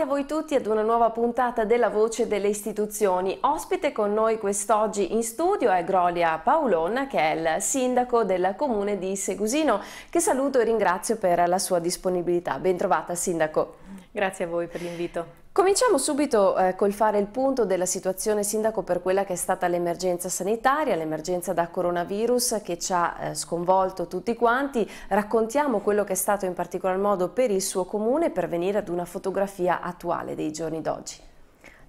Bentornati a voi tutti ad una nuova puntata della Voce delle Istituzioni. Ospite con noi quest'oggi in studio è Grolia Paolon, che è il sindaco del comune di Segusino, che saluto e ringrazio per la sua disponibilità. Bentrovata, sindaco. Grazie a voi per l'invito. Cominciamo subito eh, col fare il punto della situazione sindaco per quella che è stata l'emergenza sanitaria, l'emergenza da coronavirus che ci ha eh, sconvolto tutti quanti. Raccontiamo quello che è stato in particolar modo per il suo comune per venire ad una fotografia attuale dei giorni d'oggi.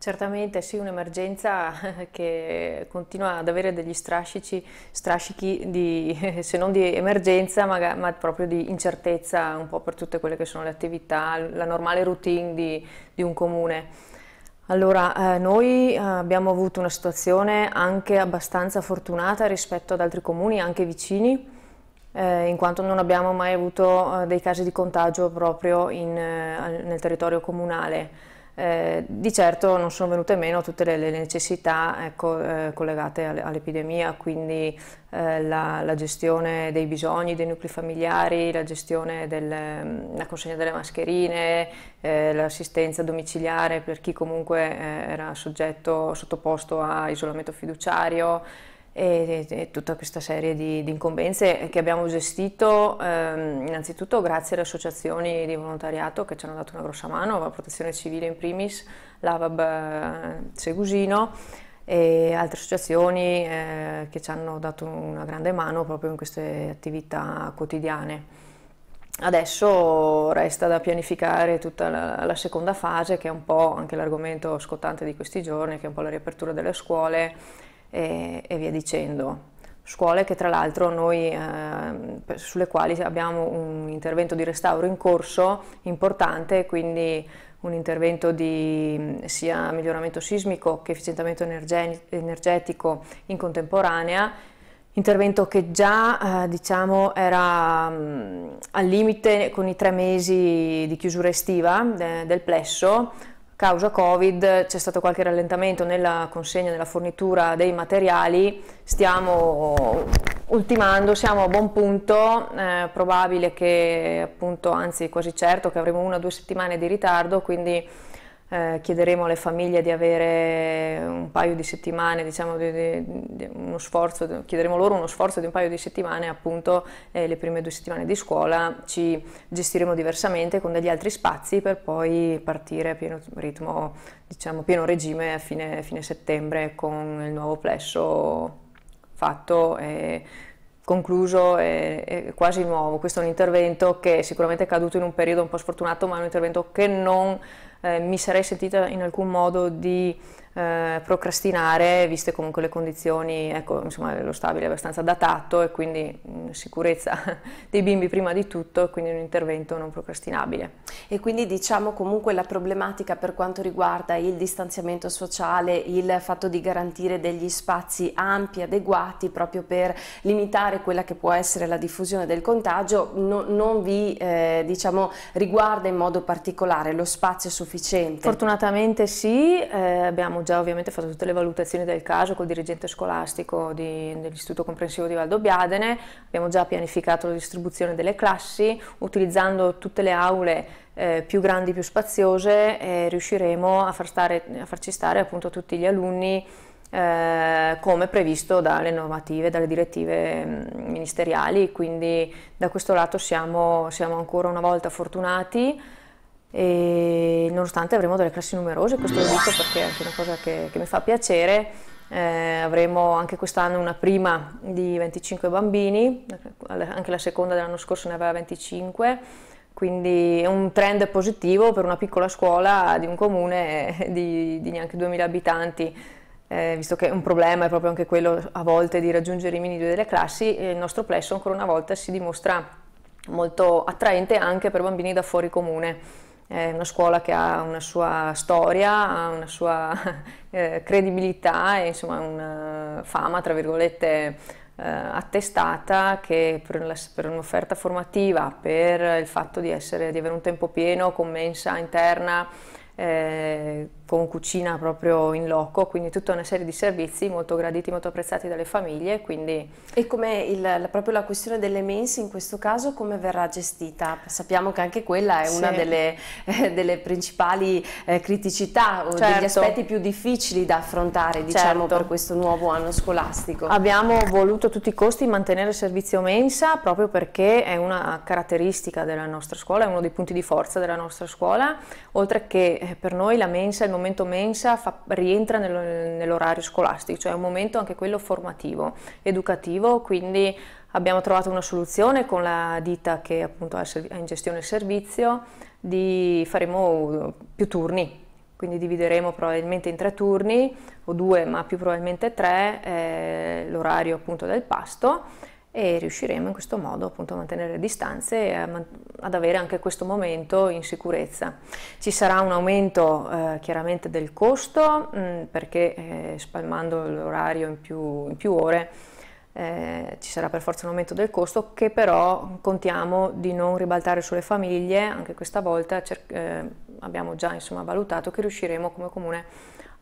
Certamente sì, un'emergenza che continua ad avere degli strascici, strascichi di, se non di emergenza, ma, ma, proprio di incertezza un po' per tutte quelle che sono le attività, la normale routine di, di un comune. Allora, eh, noi eh, abbiamo avuto una situazione anche abbastanza fortunata rispetto ad altri comuni, anche vicini, eh, in quanto non abbiamo mai avuto eh, dei casi di contagio proprio in, eh, nel territorio comunale eh, di certo non sono venute meno tutte le, le necessità ecco, eh, collegate all'epidemia, quindi eh, la, la, gestione dei bisogni dei nuclei familiari, la gestione della consegna delle mascherine, eh, l'assistenza domiciliare per chi comunque eh, era soggetto, sottoposto a isolamento fiduciario, e, e tutta questa serie di, di, incombenze che abbiamo gestito ehm, innanzitutto grazie alle associazioni di volontariato che ci hanno dato una grossa mano, la Protezione Civile in primis, l'AVAB eh, Segusino e altre associazioni eh, che ci hanno dato una grande mano proprio in queste attività quotidiane. Adesso resta da pianificare tutta la, la, seconda fase, che è un po' anche l'argomento scottante di questi giorni, che è un po' la riapertura delle scuole e, e via dicendo. Scuole che tra l'altro noi, eh, sulle quali abbiamo un intervento di restauro in corso importante, quindi un intervento di mm, sia miglioramento sismico che efficientamento energetico in contemporanea, intervento che già eh, diciamo, era mh, mm, al limite con i tre mesi di chiusura estiva de, eh, del plesso, causa Covid c'è stato qualche rallentamento nella consegna, nella fornitura dei materiali, stiamo ultimando, siamo a buon punto, eh, probabile che appunto, anzi quasi certo che avremo una o due settimane di ritardo, quindi eh, chiederemo alle famiglie di avere un paio di settimane, diciamo, di, di, di uno sforzo, chiederemo loro uno sforzo di un paio di settimane, appunto eh, le prime due settimane di scuola ci gestiremo diversamente con degli altri spazi per poi partire a pieno ritmo, diciamo pieno regime a fine, fine settembre con il nuovo plesso fatto. E, concluso e, quasi nuovo. Questo è un intervento che sicuramente è caduto in un periodo un po' sfortunato, ma è un intervento che non eh, mi sarei sentita in alcun modo di eh, procrastinare, viste comunque le condizioni, ecco, insomma, lo stabile è abbastanza datato e quindi mh, mm, sicurezza dei bimbi prima di tutto, quindi un intervento non procrastinabile. E quindi diciamo comunque la problematica per quanto riguarda il distanziamento sociale, il fatto di garantire degli spazi ampi, adeguati proprio per limitare quella che può essere la diffusione del contagio, no, non vi eh, diciamo, riguarda in modo particolare lo spazio è sufficiente? Fortunatamente sì, eh, abbiamo avevamo già ovviamente fatto tutte le valutazioni del caso col dirigente scolastico di, dell'Istituto Comprensivo di Valdobbiadene, abbiamo già pianificato la distribuzione delle classi, utilizzando tutte le aule eh, più grandi, più spaziose, eh, riusciremo a, far stare, a, farci stare appunto tutti gli alunni eh, come previsto dalle normative, dalle direttive mm, ministeriali, quindi da questo lato siamo, siamo ancora una volta fortunati e nonostante avremo delle classi numerose, questo lo dico perché è anche una cosa che, che mi fa piacere, eh, avremo anche quest'anno una prima di 25 bambini, anche la seconda dell'anno scorso ne aveva 25, quindi è un trend positivo per una piccola scuola di un comune di, di neanche 2000 abitanti. Eh, visto che un problema è proprio anche quello a volte di raggiungere i mini due delle classi, il nostro plesso ancora una volta si dimostra molto attraente anche per bambini da fuori comune è una scuola che ha una sua storia, ha una sua eh, credibilità e insomma una fama, tra virgolette, eh, attestata che per, la, per, un'offerta formativa, per il fatto di, essere, di avere un tempo pieno con mensa interna, eh, con cucina proprio in loco, quindi tutta una serie di servizi molto graditi, molto apprezzati dalle famiglie. Quindi... E come proprio la questione delle mense in questo caso, come verrà gestita? Sappiamo che anche quella è sì. una delle, eh, delle principali eh, criticità o certo. degli aspetti più difficili da affrontare diciamo, certo. per questo nuovo anno scolastico. Abbiamo voluto a tutti i costi mantenere il servizio mensa proprio perché è una caratteristica della nostra scuola, è uno dei punti di forza della nostra scuola, oltre che eh, eh, per noi la mensa, il momento mensa fa, rientra nel, nell'orario scolastico, cioè è un momento anche quello formativo, educativo, quindi abbiamo trovato una soluzione con la ditta che appunto ha in gestione il servizio, di, faremo eh, più turni, quindi divideremo probabilmente in tre turni o due, ma più probabilmente tre, eh, l'orario appunto del pasto e riusciremo in questo modo appunto a mantenere le distanze e ad avere anche questo momento in sicurezza. Ci sarà un aumento eh, chiaramente del costo mh, mm, perché eh, spalmando l'orario in più, in più ore eh, ci sarà per forza un aumento del costo che però contiamo di non ribaltare sulle famiglie, anche questa volta eh, abbiamo già insomma, valutato che riusciremo come comune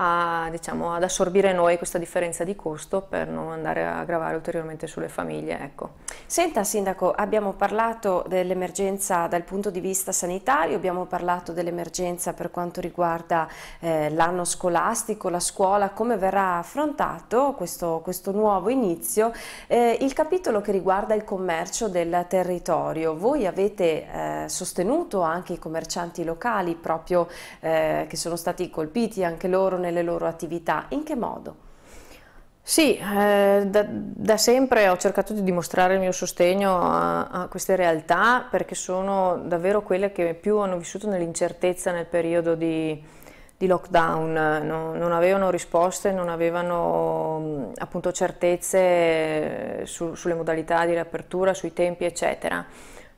a, diciamo, ad assorbire noi questa differenza di costo per non andare a gravare ulteriormente sulle famiglie. Ecco. Senta Sindaco, abbiamo parlato dell'emergenza dal punto di vista sanitario, abbiamo parlato dell'emergenza per quanto riguarda eh, l'anno scolastico, la scuola, come verrà affrontato questo, questo nuovo inizio, eh, il capitolo che riguarda il commercio del territorio. Voi avete eh, sostenuto anche i commercianti locali proprio eh, che sono stati colpiti anche loro nelle loro attività. In che modo? Sì, eh, da, da, sempre ho cercato di dimostrare il mio sostegno a, a, queste realtà perché sono davvero quelle che più hanno vissuto nell'incertezza nel periodo di, di lockdown, no, non avevano risposte, non avevano appunto certezze su, sulle modalità di riapertura, sui tempi eccetera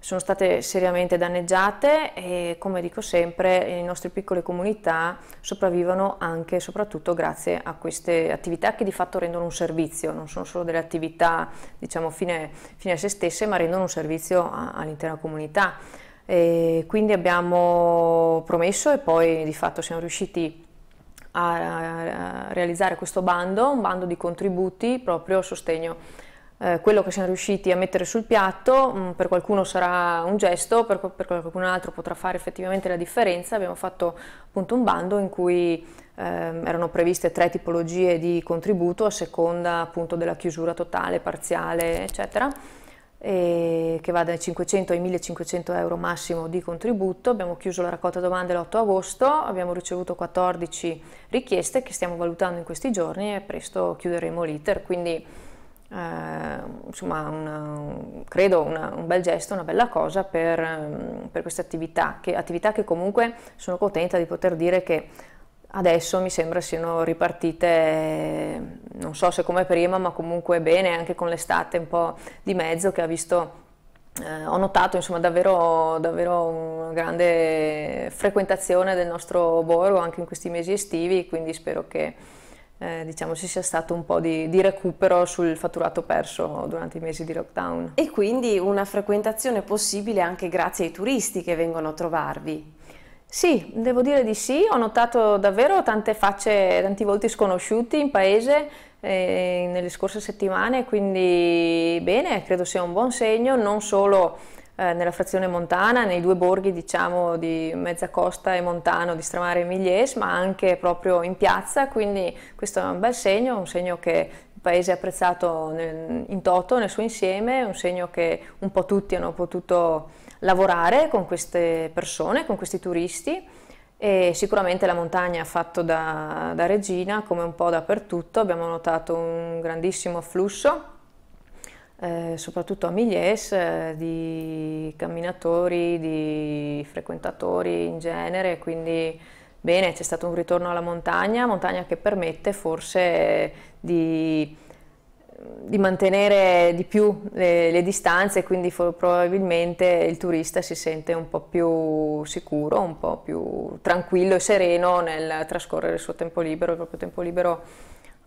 sono state seriamente danneggiate e come dico sempre le nostre piccole comunità sopravvivono anche e soprattutto grazie a queste attività che di fatto rendono un servizio, non sono solo delle attività diciamo fine, fine a se stesse ma rendono un servizio all'intera comunità. E quindi abbiamo promesso e poi di fatto siamo riusciti a realizzare questo bando, un bando di contributi proprio a sostegno eh, quello che siamo riusciti a mettere sul piatto, mh, mm, per qualcuno sarà un gesto, per, per, qualcun altro potrà fare effettivamente la differenza. Abbiamo fatto appunto un bando in cui eh, erano previste tre tipologie di contributo a seconda appunto della chiusura totale, parziale, eccetera che va dai 500 ai 1500 euro massimo di contributo. Abbiamo chiuso la raccolta domande l'8 agosto, abbiamo ricevuto 14 richieste che stiamo valutando in questi giorni e presto chiuderemo l'iter, quindi eh, insomma, una, credo una, un bel gesto, una bella cosa per, ehm, per queste attività che, attività che comunque sono contenta di poter dire che adesso mi sembra siano ripartite, non so se come prima, ma comunque bene, anche con l'estate un po' di mezzo che ha visto eh, ho notato insomma, davvero, davvero, una grande frequentazione del nostro borgo anche in questi mesi estivi, quindi spero che eh, diciamo ci sia stato un po' di, di, recupero sul fatturato perso durante i mesi di lockdown. E quindi una frequentazione possibile anche grazie ai turisti che vengono a trovarvi. Sì, devo dire di sì, ho notato davvero tante facce, tanti volti sconosciuti in paese eh, nelle scorse settimane, quindi bene, credo sia un buon segno, non solo eh, nella frazione montana, nei due borghi diciamo di Costa e Montano di Stramare e Miglies, ma anche proprio in piazza, quindi questo è un bel segno, un segno che il paese è apprezzato in toto, nel suo insieme, un segno che un po' tutti hanno potuto lavorare con queste persone, con questi turisti. E sicuramente la montagna ha fatto da, da regina come un po' dappertutto, abbiamo notato un grandissimo afflusso eh, soprattutto a Migliès, eh, di camminatori, di frequentatori in genere, quindi bene, c'è stato un ritorno alla montagna, montagna che permette forse di, di mantenere di più le, le distanze, quindi for, probabilmente il turista si sente un po' più sicuro, un po' più tranquillo e sereno nel trascorrere il suo tempo libero, il proprio tempo libero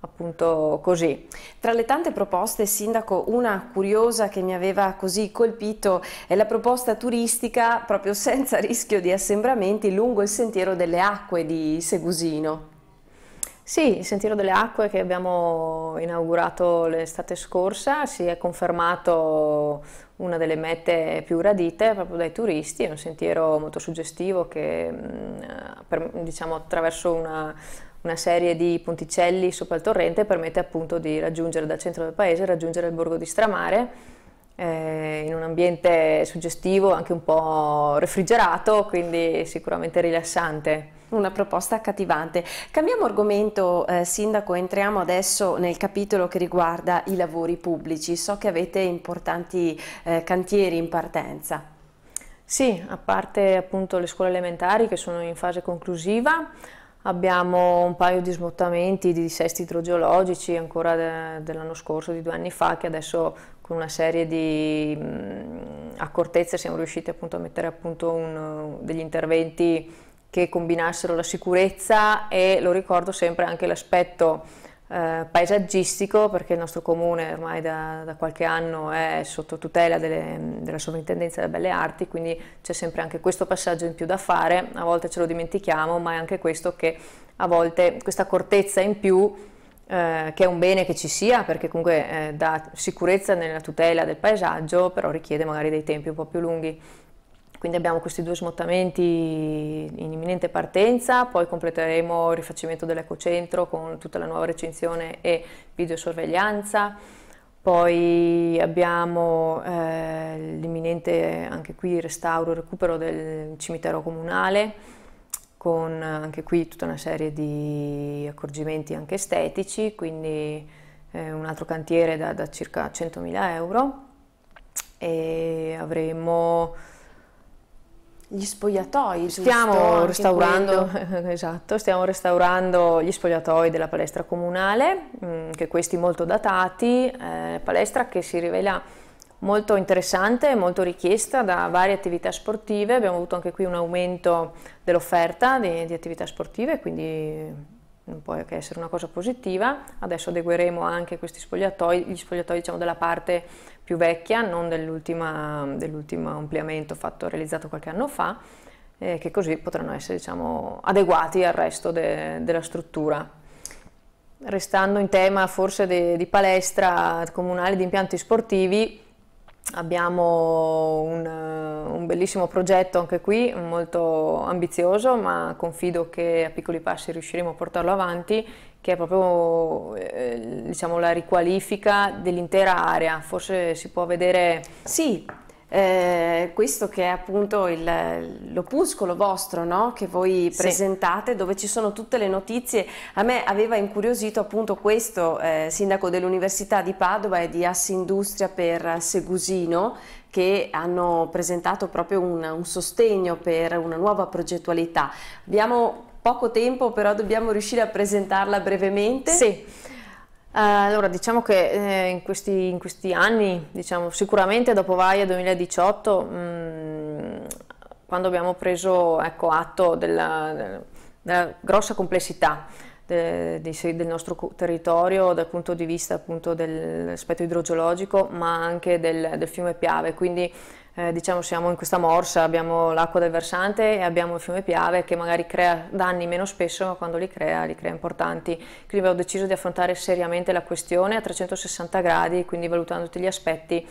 appunto così. Tra le tante proposte, Sindaco, una curiosa che mi aveva così colpito è la proposta turistica, proprio senza rischio di assembramenti, lungo il Sentiero delle Acque di Segusino. Sì, il Sentiero delle Acque che abbiamo inaugurato l'estate scorsa si è confermato una delle mete più gradite proprio dai turisti, è un sentiero molto suggestivo che mm, eh, diciamo, attraverso una una serie di ponticelli sopra il torrente permette appunto di raggiungere dal centro del paese, raggiungere il borgo di Stramare eh, in un ambiente suggestivo, anche un po' refrigerato, quindi sicuramente rilassante una proposta accattivante. Cambiamo argomento, eh, Sindaco, entriamo adesso nel capitolo che riguarda i lavori pubblici. So che avete importanti eh, cantieri in partenza. Sì, a parte appunto le scuole elementari che sono in fase conclusiva, Abbiamo un paio di smottamenti di dissesti idrogeologici ancora de, dell'anno scorso, di due anni fa, che adesso con una serie di mh, mm, accortezze siamo riusciti appunto a mettere a punto un, degli interventi che combinassero la sicurezza e lo ricordo sempre anche l'aspetto eh, paesaggistico, perché il nostro comune ormai da, da qualche anno è sotto tutela delle, della sovrintendenza delle belle arti, quindi c'è sempre anche questo passaggio in più da fare, a volte ce lo dimentichiamo, ma è anche questo che a volte questa accortezza in più eh, che è un bene che ci sia perché comunque eh, dà sicurezza nella tutela del paesaggio, però richiede magari dei tempi un po' più lunghi. Quindi abbiamo questi due smottamenti in imminente partenza, poi completeremo il rifacimento dell'ecocentro con tutta la nuova recinzione e videosorveglianza. Poi abbiamo eh, l'imminente anche qui restauro e recupero del cimitero comunale con anche qui tutta una serie di accorgimenti anche estetici, quindi eh, un altro cantiere da, da circa 100.000 euro e avremo gli spogliatoi. Stiamo restaurando, esatto, stiamo restaurando, gli spogliatoi della palestra comunale, mm, che questi molto datati, eh, palestra che si rivela molto interessante e molto richiesta da varie attività sportive, abbiamo avuto anche qui un aumento dell'offerta di, di attività sportive, quindi non può che essere una cosa positiva, adesso adegueremo anche questi spogliatoi, gli spogliatoi diciamo, della parte più vecchia, non dell'ultimo dell ampliamento fatto, realizzato qualche anno fa, eh, che così potranno essere diciamo, adeguati al resto de della struttura. Restando in tema forse di palestra comunale di impianti sportivi, abbiamo un un bellissimo progetto anche qui, molto ambizioso, ma confido che a piccoli passi riusciremo a portarlo avanti, che è proprio eh, diciamo, la riqualifica dell'intera area. Forse si può vedere... Sì, eh, questo che è appunto l'opuscolo vostro no? che voi sì. presentate dove ci sono tutte le notizie. A me aveva incuriosito appunto questo, eh, sindaco dell'Università di Padova e di Assindustria per Segusino, che hanno presentato proprio un, un sostegno per una nuova progettualità. Abbiamo poco tempo però dobbiamo riuscire a presentarla brevemente. Sì. Eh, allora, diciamo che eh, in, questi, in, questi, anni, diciamo, sicuramente dopo Vaia 2018, mm, quando abbiamo preso ecco, atto della, della, grossa complessità del nostro territorio dal punto di vista appunto dell'aspetto idrogeologico, ma anche del, del fiume Piave, quindi eh, diciamo siamo in questa morsa, abbiamo l'acqua del versante e abbiamo il fiume Piave che magari crea danni meno spesso, ma quando li crea, li crea importanti. Quindi abbiamo deciso di affrontare seriamente la questione a 360 gradi, quindi valutando tutti gli aspetti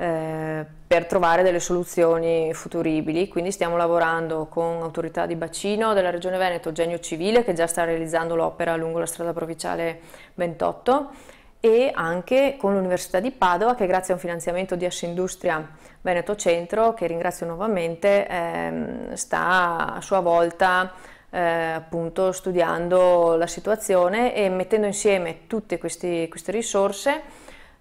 eh, per trovare delle soluzioni futuribili. Quindi stiamo lavorando con autorità di bacino della Regione Veneto, Genio Civile, che già sta realizzando l'opera lungo la strada provinciale 28, e anche con l'Università di Padova che grazie a un finanziamento di Assindustria Veneto Centro, che ringrazio nuovamente, ehm, sta a sua volta eh, appunto studiando la situazione e mettendo insieme tutte questi, queste risorse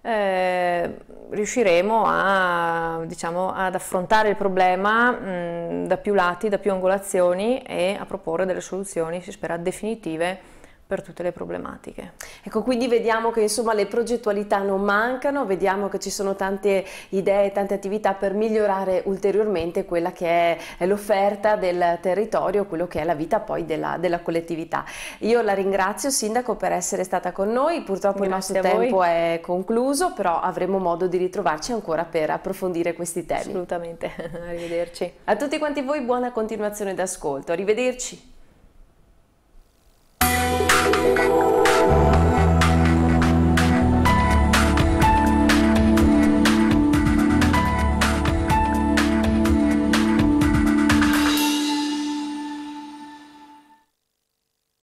eh, riusciremo a, diciamo, ad affrontare il problema mh, mm, da più lati, da più angolazioni e a proporre delle soluzioni, si spera, definitive per tutte le problematiche. Ecco, quindi vediamo che insomma le progettualità non mancano, vediamo che ci sono tante idee, tante attività per migliorare ulteriormente quella che è l'offerta del territorio, quello che è la vita poi della, della, collettività. Io la ringrazio Sindaco per essere stata con noi, purtroppo Grazie il nostro tempo è concluso, però avremo modo di ritrovarci ancora per approfondire questi temi. Assolutamente, arrivederci. A tutti quanti voi buona continuazione d'ascolto, arrivederci.